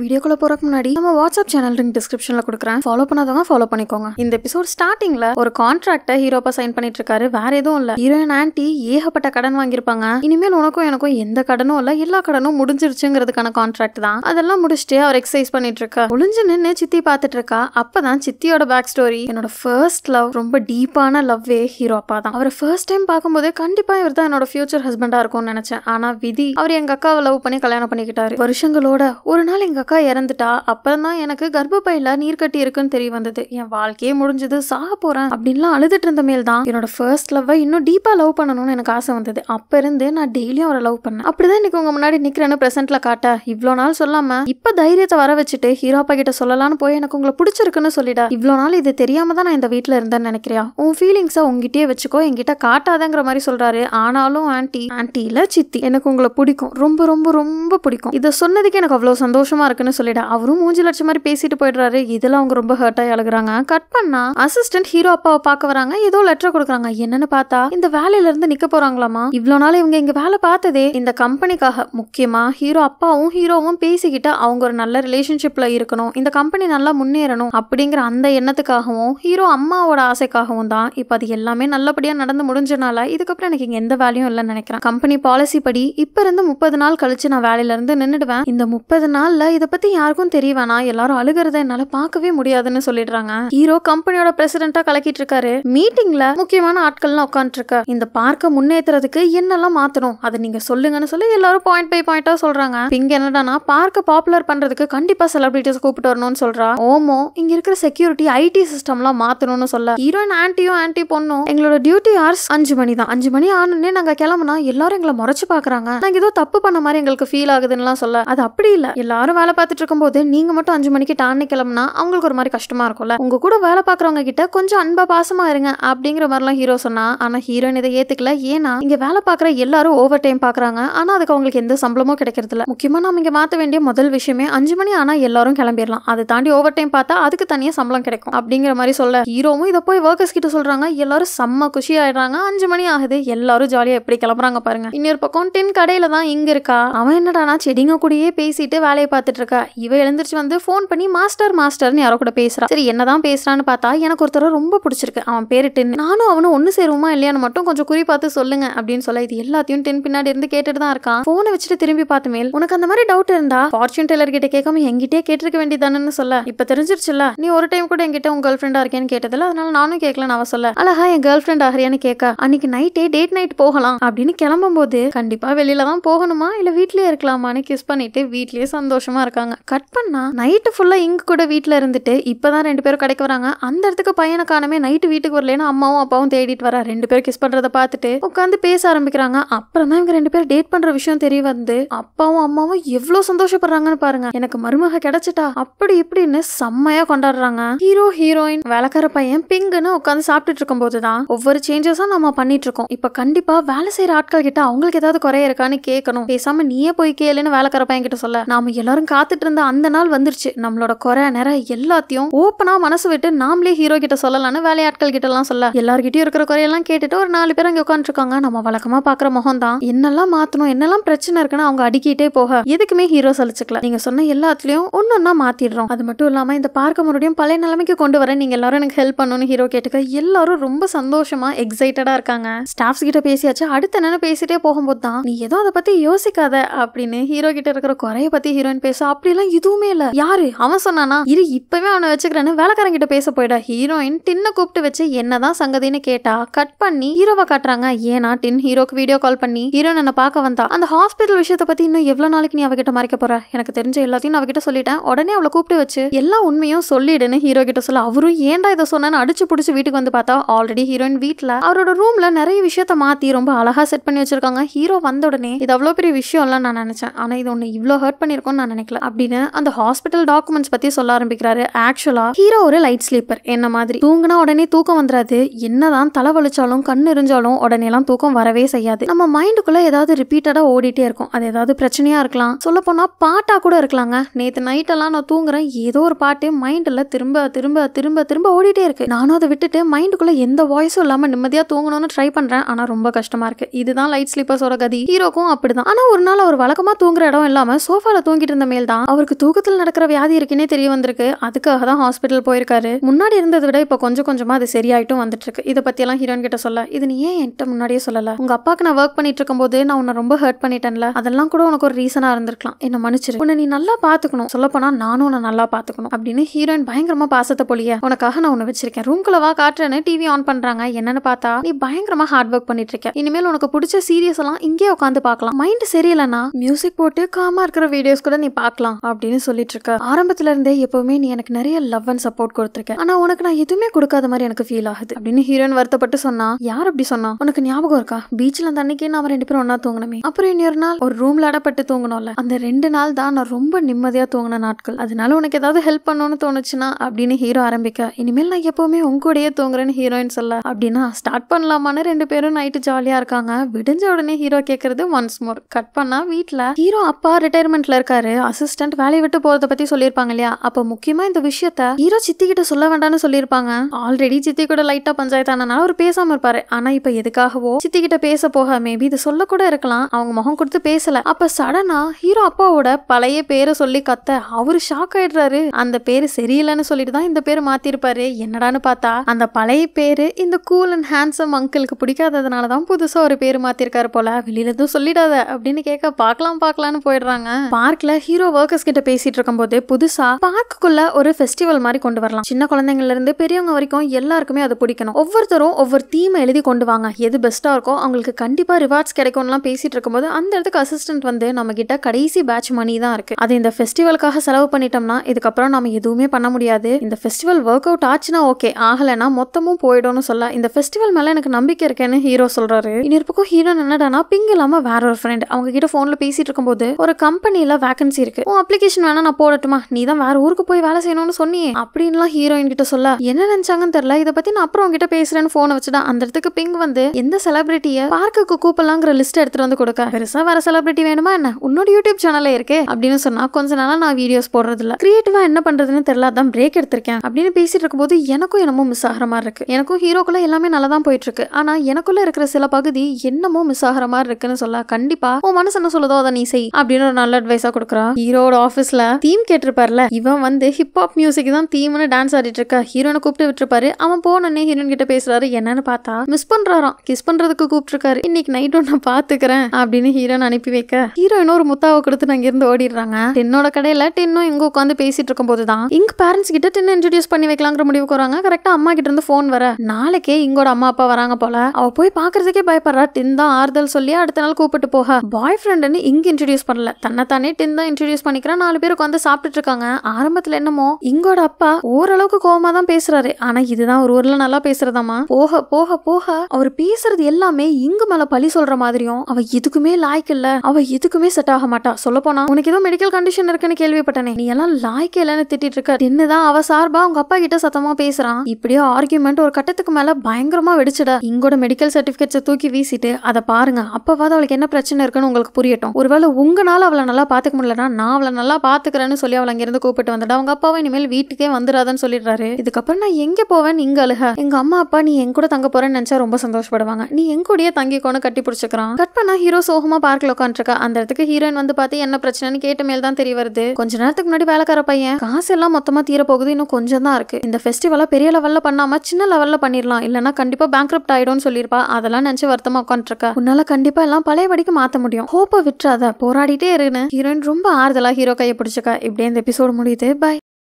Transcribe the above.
வீடியோக்குள்ள போறதுக்கு முன்னாடி நம்ம வாட்ஸ்அப் சேனல் லிங்க் டிஸ்கிரிப்ஷன்ல கொடுக்குறேன் ஃபாலோ பண்ணாதவங்க ஃபாலோ பண்ணிக்கோங்க இந்த எபிசோட் ஸ்டார்டிங்ல ஒரு கான்ட்ராக்டை ஹீரோப்பா சைன் பண்ணிட்டு இருக்காரு வேற எதுவும் இல்ல ஹீரோயின் ஆன்டி ஏகப்பட்ட கடன் வாங்கியிருப்பாங்க இனிமேல் உனக்கும் எனக்கும் எந்த கடனும் இல்ல எல்லா கடனும் முடிஞ்சிருச்சுங்கிறதுக்கான கான்ட்ராக்ட் தான் அதெல்லாம் முடிச்சுட்டு அவர் எக்ஸசைஸ் பண்ணிட்டு இருக்கா ஒளிஞ்சு நின்று சித்தி பார்த்துட்டு இருக்கா அப்பதான் சித்தியோட பேக் ஸ்டோரி என்னோட ஃபர்ஸ்ட் லவ் ரொம்ப டீப்பான லவ்வே ஹீரோப்பா தான் அவரை ஃபர்ஸ்ட் டைம் பார்க்கும்போது கண்டிப்பா இவர் தான் என்னோட ஃபியூச்சர் ஹஸ்பண்டா இருக்கும்னு நினைச்சேன் ஆனா விதி அவர் எங்க அக்காவை லவ் பண்ணி கல்யாணம் பண்ணிக்கிட்டாரு வருஷங்களோட ஒரு நாள் எங்க அக்கா அக்கா இறந்துட்டா அப்புறம் தான் எனக்கு கர்ப்பப்பையில் நீர் கட்டி இருக்குன்னு தெரிய வந்தது என் வாழ்க்கையே முடிஞ்சது சாக போறேன் அப்படின்லாம் அழுதுட்டு இருந்த மேல் தான் என்னோட ஃபர்ஸ்ட் லவ்வை இன்னும் டீப்பா லவ் பண்ணணும்னு எனக்கு ஆசை வந்தது அப்ப இருந்து நான் டெய்லியும் அவரை லவ் பண்ணேன் அப்படிதான் இன்னைக்கு உங்க முன்னாடி நிக்கிறேன்னு பிரசென்ட்ல காட்ட இவ்வளோ நாள் சொல்லாம இப்ப தைரியத்தை வர வச்சுட்டு ஹீரோப்பா கிட்ட சொல்லலாம்னு போய் எனக்கு உங்களை பிடிச்சிருக்குன்னு சொல்லிடா இவ்வளோ நாள் இது தெரியாம தான் நான் இந்த வீட்டில் இருந்தேன்னு நினைக்கிறியா உன் ஃபீலிங்ஸை உங்ககிட்டயே வச்சுக்கோ என்கிட்ட காட்டாதங்கிற மாதிரி சொல்றாரு ஆனாலும் ஆன்டி ஆன்டி இல்ல சித்தி எனக்கு உங்களை பிடிக்கும் ரொம்ப ரொம்ப ரொம்ப பிடிக்கும் இதை சொன்னதுக்கு எனக்கு அவ்வளோ சந்தோஷமா இருக்குன்னு சொல்லிட அவரும் மூஞ்சி லட்சம் மாதிரி பேசிட்டு போயிடுறாரு இதெல்லாம் அவங்க ரொம்ப ஹர்ட் ஆகி அழுகுறாங்க கட் பண்ணா அசிஸ்டன்ட் ஹீரோ அப்பாவை பார்க்க வராங்க ஏதோ லெட்டர் கொடுக்குறாங்க என்னன்னு பார்த்தா இந்த வேலையில இருந்து நிக்க போறாங்களாமா இவ்வளவு நாள் இவங்க இங்க வேலை பார்த்ததே இந்த கம்பெனிக்காக முக்கியமா ஹீரோ அப்பாவும் ஹீரோவும் பேசிக்கிட்டு அவங்க ஒரு நல்ல ரிலேஷன்ஷிப்ல இருக்கணும் இந்த கம்பெனி நல்லா முன்னேறணும் அப்படிங்கிற அந்த எண்ணத்துக்காகவும் ஹீரோ அம்மாவோட ஆசைக்காகவும் தான் இப்போ அது எல்லாமே நல்லபடியா நடந்து முடிஞ்சனால இதுக்கப்புறம் எனக்கு இங்க எந்த வேலையும் இல்லைன்னு நினைக்கிறேன் கம்பெனி பாலிசி படி இப்ப இருந்து முப்பது நாள் கழிச்சு நான் வேலையில இருந்து நின்றுடுவேன் இந்த முப்பது நாள்ல இதை பத்தி யாருக்கும் தெரிய வேணாம் எல்லாரும் அழுகிறத என்னால பார்க்கவே முடியாதுன்னு சொல்லிடுறாங்க ஹீரோ கம்பெனியோட பிரசிடண்டா கலக்கிட்டு இருக்காரு மீட்டிங்ல முக்கியமான ஆட்கள்லாம் இருக்க இந்த பார்க்க முன்னேற்றுறதுக்கு என்னெல்லாம் மாத்தணும் அதை நீங்க சொல்லுங்கன்னு சொல்லி எல்லாரும் பாயிண்ட் பை பாயிண்டா சொல்றாங்க இங்க என்னடா பார்க்க பாப்புலர் பண்றதுக்கு கண்டிப்பா செலிபிரிட்டிஸ் கூப்பிட்டு வரணும்னு சொல்றா ஓமோ இங்க இருக்கிற செக்யூரிட்டி ஐடி சிஸ்டம்லாம் மாத்தணும்னு சொல்ல ஹீரோயின் ஆன்ட்டியும் ஆன்ட்டி பொண்ணும் எங்களோட டியூட்டி ஹார்ஸ் அஞ்சு மணி தான் அஞ்சு மணி ஆனே நாங்க கிளம்புனா எல்லாரும் எங்களை முறைச்சு பாக்குறாங்க நாங்க ஏதோ தப்பு பண்ண மாதிரி எங்களுக்கு ஃபீல் ஆகுதுன்னு சொல்ல அது அப்படி இல்லை எல்லாரும் வேலை வேலை பார்த்துட்டு இருக்கும்போது நீங்கள் மட்டும் அஞ்சு மணிக்கு டான்னு கிளம்புனா அவங்களுக்கு ஒரு மாதிரி கஷ்டமாக இருக்கும்ல உங்கள் கூட வேலை பார்க்குறவங்க கிட்ட கொஞ்சம் அன்பா பாசமாக இருங்க அப்படிங்கிற மாதிரிலாம் ஹீரோ சொன்னா ஆனால் ஹீரோயின் இதை ஏற்றுக்கல ஏன்னா இங்கே வேலை பார்க்குற எல்லாரும் ஓவர் டைம் பார்க்குறாங்க ஆனால் அதுக்கு அவங்களுக்கு எந்த சம்பளமும் கிடைக்கிறது முக்கியமாக நம்ம இங்கே மாற்ற வேண்டிய முதல் விஷயமே அஞ்சு மணி ஆனால் எல்லாரும் கிளம்பிடலாம் அதை தாண்டி ஓவர் டைம் பார்த்தா அதுக்கு தனியாக சம்பளம் கிடைக்கும் அப்படிங்கிற மாதிரி சொல்ல ஹீரோவும் இதை போய் ஒர்க்கர்ஸ் கிட்ட சொல்கிறாங்க எல்லாரும் செம்ம குஷி ஆயிடுறாங்க அஞ்சு மணி ஆகுது எல்லாரும் ஜாலியாக எப்படி கிளம்புறாங்க பாருங்க இன்னொரு பக்கம் டென் கடையில தான் இங்க இருக்கா அவன் என்னடானா செடிங்க கூடயே பேசிட்டு வேலையை பார்த்துட்டு இருக்கா இவ எழுந்திரிச்சு வந்து ஃபோன் பண்ணி மாஸ்டர் மாஸ்டர்னு யாரோ கூட பேசுறான் சரி என்னதான் பேசுறான்னு பார்த்தா எனக்கு ஒருத்தர ரொம்ப பிடிச்சிருக்கு அவன் பேரு டென் நானும் அவனும் ஒன்று சேருவோமா இல்லையான்னு மட்டும் கொஞ்சம் குறி பார்த்து சொல்லுங்க அப்படின்னு சொல்ல இது எல்லாத்தையும் டென் பின்னாடி இருந்து கேட்டுட்டு தான் இருக்கான் ஃபோனை வச்சுட்டு திரும்பி பார்த்து மேல் உனக்கு அந்த மாதிரி டவுட் இருந்தா ஃபார்ச்சூன் டெய்லர் கிட்ட கேட்காம எங்கிட்டே கேட்டிருக்க வேண்டியதானு சொல்ல இப்ப தெரிஞ்சிருச்சுல நீ ஒரு டைம் கூட எங்கிட்ட உங்க கேர்ள் ஃப்ரெண்டா இருக்கேன்னு கேட்டதில்ல அதனால நானும் கேட்கலன்னு அவ சொல்ல அழகா என் கேர்ள் ஃப்ரெண்ட் ஆகிறியான்னு கேட்க அன்னைக்கு நைட்டே டேட் நைட் போகலாம் அப்படின்னு கிளம்பும் போது கண்டிப்பா வெளியில தான் போகணுமா இல்ல வீட்லயே இருக்கலாமான்னு கிஸ் பண்ணிட்டு வீட்லயே சந்தோஷமா இருக்க இருக்காங்க கட் பண்ணா நைட்டு ஃபுல்லாக இங்கு கூட வீட்டில் இருந்துட்டு இப்போ தான் ரெண்டு பேரும் கிடைக்க வராங்க அந்த இடத்துக்கு பையனை காணமே நைட்டு வீட்டுக்கு வரலன்னு அம்மாவும் அப்பாவும் தேடிட்டு வரா ரெண்டு பேரும் கிஸ் பண்ணுறத பார்த்துட்டு உட்காந்து பேச ஆரம்பிக்கிறாங்க அப்புறம் தான் இவங்க ரெண்டு பேரும் டேட் பண்ணுற விஷயம் தெரிய வந்து அப்பாவும் அம்மாவும் எவ்வளோ சந்தோஷப்படுறாங்கன்னு பாருங்க எனக்கு மருமக கிடைச்சிட்டா அப்படி இப்படின்னு செம்மையா கொண்டாடுறாங்க ஹீரோ ஹீரோயின் வேலைக்கார பையன் பிங்குன்னு உட்காந்து சாப்பிட்டுட்டு இருக்கும் போதுதான் ஒவ்வொரு சேஞ்சஸும் நம்ம பண்ணிட்டு இருக்கோம் இப்ப கண்டிப்பா வேலை செய்யற ஆட்கள் கிட்ட அவங்களுக்கு ஏதாவது குறைய இருக்கான்னு கேட்கணும் பேசாம நீயே போய் கேளுன்னு வேலைக்கார பையன் கிட்ட சொல்ல நாம எல்லாரும் காசு காத்துட்டு இருந்த அந்த நாள் வந்துருச்சு நம்மளோட குறை நிறைய எல்லாத்தையும் ஓப்பனா மனசு விட்டு நாமளே ஹீரோ கிட்ட சொல்லலாம்னு வேலையாட்கள் கிட்ட எல்லாம் சொல்ல எல்லார்கிட்டயும் இருக்கிற குறையெல்லாம் கேட்டுட்டு ஒரு நாலு பேர் அங்க உட்காந்துருக்காங்க நம்ம வழக்கமா பாக்குற முகம் தான் என்னெல்லாம் மாத்தணும் என்னெல்லாம் பிரச்சனை இருக்குன்னு அவங்க அடிக்கிட்டே போக எதுக்குமே ஹீரோ சலிச்சுக்கல நீங்க சொன்ன எல்லாத்துலயும் ஒன்னொன்னா மாத்திடுறோம் அது மட்டும் இல்லாம இந்த பார்க்க மறுபடியும் பழைய நிலைமைக்கு கொண்டு வர நீங்க எல்லாரும் எனக்கு ஹெல்ப் பண்ணணும்னு ஹீரோ கேட்டுக்க எல்லாரும் ரொம்ப சந்தோஷமா எக்ஸைட்டடா இருக்காங்க ஸ்டாஃப்ஸ் கிட்ட பேசியாச்சு அடுத்த நேரம் பேசிட்டே போகும்போது தான் நீ ஏதோ அதை பத்தி யோசிக்காத அப்படின்னு ஹீரோ கிட்ட இருக்கிற குறைய பத்தி ஹீரோயின் பேச அப்படிலாம் எதுவுமே இல்ல யாரு அவன் சொன்னானா இரு இப்பவே அவனை வச்சுக்கிறேன்னு வேலைக்காரங்கிட்ட பேச போயிடா ஹீரோயின் டின்ன கூப்பிட்டு வச்சு என்னதான் சங்கதின்னு கேட்டா கட் பண்ணி ஹீரோவை காட்டுறாங்க ஏன்னா டின் ஹீரோக்கு வீடியோ கால் பண்ணி ஹீரோன் என்ன பார்க்க வந்தா அந்த ஹாஸ்பிட்டல் விஷயத்தை பத்தி இன்னும் எவ்வளவு நாளைக்கு நீ அவகிட்ட மறைக்க போற எனக்கு தெரிஞ்ச எல்லாத்தையும் அவகிட்ட சொல்லிட்டேன் உடனே அவளை கூப்பிட்டு வச்சு எல்லா உண்மையும் சொல்லிடுன்னு ஹீரோ கிட்ட சொல்ல அவரும் ஏன்டா இதை சொன்னு அடிச்சு பிடிச்சி வீட்டுக்கு வந்து பார்த்தா ஆல்ரெடி ஹீரோயின் வீட்டுல அவரோட ரூம்ல நிறைய விஷயத்த மாத்தி ரொம்ப அழகா செட் பண்ணி வச்சிருக்காங்க ஹீரோ வந்த உடனே இது அவ்வளோ பெரிய விஷயம்லாம் நான் நினைச்சேன் ஆனா இது ஒன்று இவ்வளோ ஹர்ட் பண்ணிருக்கோம்னு நான் நினைக்கல அப்படின்னு அந்த ஹாஸ்பிட்டல் டாக்குமெண்ட்ஸ் பற்றி சொல்ல ஆரம்பிக்கிறாரு ஆக்சுவலாக ஹீரோ ஒரு லைட் ஸ்லீப்பர் என்ன மாதிரி தூங்கினா உடனே தூக்கம் வந்துடாது என்னதான் தலை வலிச்சாலும் கண் எரிஞ்சாலும் உடனேலாம் தூக்கம் வரவே செய்யாது நம்ம மைண்டுக்குள்ளே ஏதாவது ரிப்பீட்டடாக ஓடிட்டே இருக்கும் அது ஏதாவது பிரச்சனையாக இருக்கலாம் சொல்லப்போனால் பாட்டாக கூட இருக்கலாங்க நேற்று நைட்டெல்லாம் நான் தூங்குறேன் ஏதோ ஒரு பாட்டு மைண்டில் திரும்ப திரும்ப திரும்ப திரும்ப ஓடிட்டே இருக்கு நானும் அதை விட்டுட்டு மைண்டுக்குள்ளே எந்த வாய்ஸும் இல்லாமல் நிம்மதியாக தூங்கணும்னு ட்ரை பண்ணுறேன் ஆனால் ரொம்ப கஷ்டமாக இருக்குது இதுதான் லைட் ஸ்லீப்பர்ஸோட கதி ஹீரோக்கும் அப்படிதான் ஆனால் ஒரு நாள் அவர் வழக்கமாக தூங்குற இடம் இல்லாமல் சோஃபாவில் தூங்கிட்டு இருந்த மேல் இஸ்மாயில் தான் அவருக்கு தூக்கத்தில் நடக்கிற வியாதி இருக்குன்னே தெரிய வந்திருக்கு அதுக்காக தான் ஹாஸ்பிட்டல் போயிருக்காரு முன்னாடி இருந்ததை விட இப்போ கொஞ்சம் கொஞ்சமா அது சரியாயிட்டும் வந்துட்டு இருக்கு இதை எல்லாம் ஹீரோயின் கிட்ட சொல்ல இது நீ ஏன் என்கிட்ட முன்னாடியே சொல்லல உங்க அப்பாக்கு நான் ஒர்க் பண்ணிட்டு இருக்கும் போது நான் உன்னை ரொம்ப ஹர்ட் பண்ணிட்டேன்ல அதெல்லாம் கூட உனக்கு ஒரு ரீசனா இருந்திருக்கலாம் என்ன மன்னிச்சிரு உன்னை நீ நல்லா பாத்துக்கணும் சொல்ல போனா நானும் உன்னை நல்லா பாத்துக்கணும் அப்படின்னு ஹீரோயின் பயங்கரமா பாசத்தை பொழிய உனக்காக நான் உன்னை வச்சிருக்கேன் ரூம் வா காட்டுறேன்னு டிவி ஆன் பண்றாங்க என்னன்னு பார்த்தா நீ பயங்கரமா ஹார்ட் ஒர்க் பண்ணிட்டு இருக்க இனிமேல் உனக்கு பிடிச்ச சீரியஸ் எல்லாம் இங்கே உட்காந்து பார்க்கலாம் மைண்ட் சரியில்லைன்னா மியூசிக் போட்டு காமா இருக்கிற வீடியோஸ் கூட நீ பார்க்க பார்க்கலாம் அப்படின்னு சொல்லிட்டு இருக்க ஆரம்பத்துல இருந்தே எப்பவுமே நீ எனக்கு நிறைய லவ் அண்ட் சப்போர்ட் கொடுத்துருக்க ஆனா உனக்கு நான் எதுவுமே கொடுக்காத மாதிரி எனக்கு ஃபீல் ஆகுது அப்படின்னு ஹீரோயின் வருத்தப்பட்டு சொன்னா யார் அப்படி சொன்னா உனக்கு ஞாபகம் இருக்கா பீச்ல அந்த அன்னைக்கு நாம ரெண்டு பேரும் ஒன்னா தூங்கினமே அப்புறம் இன்னொரு நாள் ஒரு ரூம்ல அடப்பட்டு தூங்கணும்ல அந்த ரெண்டு நாள் தான் நான் ரொம்ப நிம்மதியா தூங்கின நாட்கள் அதனால உனக்கு ஏதாவது ஹெல்ப் பண்ணணும்னு தோணுச்சுன்னா அப்படின்னு ஹீரோ ஆரம்பிக்க இனிமேல் நான் எப்பவுமே உங்க கூடயே தூங்குறேன்னு ஹீரோயின் சொல்ல அப்படின்னா ஸ்டார்ட் பண்ணலாமான்னு ரெண்டு பேரும் நைட்டு ஜாலியா இருக்காங்க விடிஞ்ச உடனே ஹீரோ கேட்கறது ஒன்ஸ் மோர் கட் பண்ணா வீட்டுல ஹீரோ அப்பா ரிட்டையர்மெண்ட்ல இருக்காரு அசிஸ்ட் அசிஸ்டன்ட் வேலையை விட்டு போறத பத்தி சொல்லியிருப்பாங்க இல்லையா அப்போ முக்கியமா இந்த விஷயத்த ஹீரோ சித்தி கிட்ட சொல்ல வேண்டாம்னு சொல்லியிருப்பாங்க ஆல்ரெடி சித்தி கூட லைட்டா பஞ்சாயத்து அவர் பேசாம இருப்பாரு ஆனா இப்ப எதுக்காகவோ சித்தி கிட்ட பேச போக மேபி இது சொல்ல கூட இருக்கலாம் அவங்க முகம் கொடுத்து பேசல அப்ப சடனா ஹீரோ அப்பாவோட பழைய பேரை சொல்லி கத்த அவரு ஷாக் ஆயிடுறாரு அந்த பேரு சரியில்லைன்னு சொல்லிட்டு தான் இந்த பேரு மாத்திருப்பாரு என்னடான்னு பார்த்தா அந்த பழைய பேரு இந்த கூல் அண்ட் ஹேண்ட்ஸம் அங்கிளுக்கு பிடிக்காததுனால தான் புதுசா ஒரு பேரு மாத்திருக்காரு போல வெளியில எதுவும் சொல்லிடாத அப்படின்னு கேட்க பார்க்கலாம் பார்க்கலாம்னு போயிடுறாங்க பார்க்ல ஹீரோ ஒர்க்கர்ஸ் கிட்ட பேசிட்டு போது புதுசா பார்க்குள்ள ஒரு ஃபெஸ்டிவல் மாதிரி கொண்டு வரலாம் சின்ன குழந்தைங்கள இருந்து பெரியவங்க வரைக்கும் எல்லாருக்குமே அதை பிடிக்கணும் ஒவ்வொருத்தரும் ஒவ்வொரு தீமை எழுதி கொண்டு வாங்க எது பெஸ்ட்டாக இருக்கோ அவங்களுக்கு கண்டிப்பாக ரிவார்ட்ஸ் கிடைக்கும்லாம் பேசிட்டு இருக்கும்போது அந்த இடத்துக்கு அசிஸ்டன்ட் வந்து நம்ம கிட்ட கடைசி பேட்ச் மணி தான் இருக்கு அது இந்த ஃபெஸ்டிவலுக்காக செலவு பண்ணிட்டோம்னா இதுக்கப்புறம் நம்ம எதுவுமே பண்ண முடியாது இந்த ஃபெஸ்டிவல் ஒர்க் அவுட் ஆச்சுன்னா ஓகே ஆகலைன்னா மொத்தமும் போயிடும்னு சொல்ல இந்த ஃபெஸ்டிவல் மேலே எனக்கு நம்பிக்கை இருக்கேன்னு ஹீரோ சொல்றாரு இனி இருப்பக்கும் ஹீரோ என்னடானா பிங்க் இல்லாமல் வேற ஒரு ஃப்ரெண்ட் அவங்க கிட்ட போன்ல பேசிட்டு இருக்கும்போது ஒரு கம்பெனியில் வேகன்சி இருக்கு இருக்கு உன் அப்ளிகேஷன் வேணா நான் போடட்டுமா நீ தான் வேற ஊருக்கு போய் வேலை செய்யணும்னு சொன்னி அப்படின்லாம் ஹீரோயின் கிட்ட சொல்ல என்ன நினைச்சாங்கன்னு தெரியல இதை பத்தி நான் அப்புறம் உங்ககிட்ட பேசுறேன்னு போன வச்சுட்டா அந்த இடத்துக்கு பிங் வந்து எந்த செலிபிரிட்டிய பார்க்குக்கு கூப்பிடலாங்கிற லிஸ்ட் எடுத்துட்டு வந்து கொடுக்க பெருசா வேற செலிபிரிட்டி வேணுமா என்ன உன்னோட யூடியூப் சேனல்ல இருக்கு அப்படின்னு சொன்னா கொஞ்ச நாளா நான் வீடியோஸ் போடுறது இல்ல கிரியேட்டிவா என்ன பண்றதுன்னு தெரியல அதான் பிரேக் எடுத்திருக்கேன் அப்படின்னு பேசிட்டு இருக்கும்போது எனக்கும் என்னமோ மிஸ் ஆகிற மாதிரி இருக்கு எனக்கும் ஹீரோக்குள்ள எல்லாமே நல்லா தான் போயிட்டு இருக்கு ஆனா எனக்குள்ள இருக்கிற சில பகுதி என்னமோ மிஸ் ஆகிற மாதிரி இருக்குன்னு சொல்ல கண்டிப்பா உன் மனசு என்ன சொல்லுதோ அதை நீ செய் அப்படின்னு ஒரு நல்ல அட்வைஸா கொடுக்குறான் ஹீரோட ஆஃபீஸ்ல தீம் கேட்டிருப்பார்ல இவன் வந்து ஹிப்ஹாப் மியூசிக் தான் தீம்னு டான்ஸ் ஆடிட்டு இருக்கா ஹீரோனை கூப்பிட்டு விட்டுருப்பாரு அவன் போனே ஹீரோன் கிட்ட பேசுறாரு என்னன்னு பார்த்தா மிஸ் பண்றாராம் கிஸ் பண்றதுக்கு கூப்பிட்டுருக்காரு இன்னைக்கு நைட் ஒன்று பாத்துக்கிறேன் அப்படின்னு ஹீரோன் அனுப்பி வைக்க ஹீரோ இன்னொரு முத்தாவை கொடுத்து நாங்க இருந்து ஓடிடுறாங்க டென்னோட கடையில டென்னும் இங்க உட்காந்து பேசிட்டு இருக்கும் போதுதான் இங்க பேரண்ட்ஸ் கிட்ட டென்னு இன்ட்ரடியூஸ் பண்ணி வைக்கலாங்கிற முடிவுக்கு வராங்க கரெக்டா அம்மா கிட்ட இருந்து போன் வர நாளைக்கே இங்கோட அம்மா அப்பா வராங்க போல அவ போய் பாக்குறதுக்கே பயப்படுறா டென் தான் ஆறுதல் சொல்லி அடுத்த நாள் கூப்பிட்டு போக பாய் ஃப்ரெண்ட்னு இங்க இன்ட்ரடியூஸ் பண்ணல தன்னைத்தானே டென் தான் இன்ட்ரடியூஸ் ரியலைஸ் பண்ணிக்கிறேன் நாலு பேர் உட்காந்து சாப்பிட்டுட்டு இருக்காங்க ஆரம்பத்துல என்னமோ இங்கோட அப்பா ஓரளவுக்கு கோவமா தான் பேசுறாரு ஆனா இதுதான் ஒரு ஊர்ல நல்லா பேசுறதாமா போக போக போக அவர் பேசுறது எல்லாமே இங்கு மேல பழி சொல்ற மாதிரியும் அவ எதுக்குமே லாய்க்கு இல்லை அவ எதுக்குமே செட் ஆக மாட்டா சொல்ல போனா உனக்கு ஏதோ மெடிக்கல் கண்டிஷன் இருக்குன்னு கேள்விப்பட்டனே நீ எல்லாம் லாய்க்கு இல்லைன்னு திட்டிட்டு இருக்க என்னதான் அவ சார்பா உங்க அப்பா கிட்ட சத்தமா பேசுறான் இப்படியோ ஆர்கியூமெண்ட் ஒரு கட்டத்துக்கு மேல பயங்கரமா வெடிச்சிட இங்கோட மெடிக்கல் சர்டிபிகேட்ஸை தூக்கி வீசிட்டு அதை பாருங்க அப்பவாது அவளுக்கு என்ன பிரச்சனை இருக்குன்னு உங்களுக்கு புரியட்டும் ஒருவேளை உங்களால அவளை நல்லா பாத்துக்க முடியலன்னா நான் அவளை நல்லா பாத்துக்கிறேன்னு சொல்லி அவளை அங்கிருந்து கூப்பிட்டு வந்துட்டு அவங்க அப்பாவும் இனிமேல் வீட்டுக்கே வந்துடாதன்னு சொல்லிடுறாரு இதுக்கப்புறம் நான் எங்கே போவேன் இங்க அழுக எங்க அம்மா அப்பா நீ எங்கூட தங்க போறேன்னு நினச்சா ரொம்ப சந்தோஷப்படுவாங்க நீ எங்கூடயே தங்கி தங்கிக்கோன்னு கட்டி பிடிச்சிக்கிறான் கட் பண்ணா ஹீரோ சோகமா பார்க்கல உட்காந்துருக்கா அந்த இடத்துக்கு ஹீரோயின் வந்து பார்த்து என்ன பிரச்சனைன்னு கேட்ட மேல தான் தெரிய வருது கொஞ்ச நேரத்துக்கு முன்னாடி வேலைக்கார பையன் காசு எல்லாம் மொத்தமா தீர போகுது இன்னும் கொஞ்சம் தான் இருக்கு இந்த ஃபெஸ்டிவலா பெரிய லெவல்ல பண்ணாம சின்ன லெவல்ல பண்ணிடலாம் இல்லைன்னா கண்டிப்பா பேங்க் கிரப்ட் ஆயிடும்னு சொல்லிருப்பா அதெல்லாம் நினைச்சு வருத்தமா உட்காந்துருக்கா உன்னால கண்டிப்பா எல்லாம் பழைய படிக்கு மாத்த முடியும் ஹோப்பை விட்டுறாத போராடிட்டே இருன்னு ஹீரோயின் ரொம்ப ஆர் ஆறுதலாக ஹீரோ கையை பிடிச்சிக்கா இப்படியே இந்த எபிசோடு முடியுது பாய்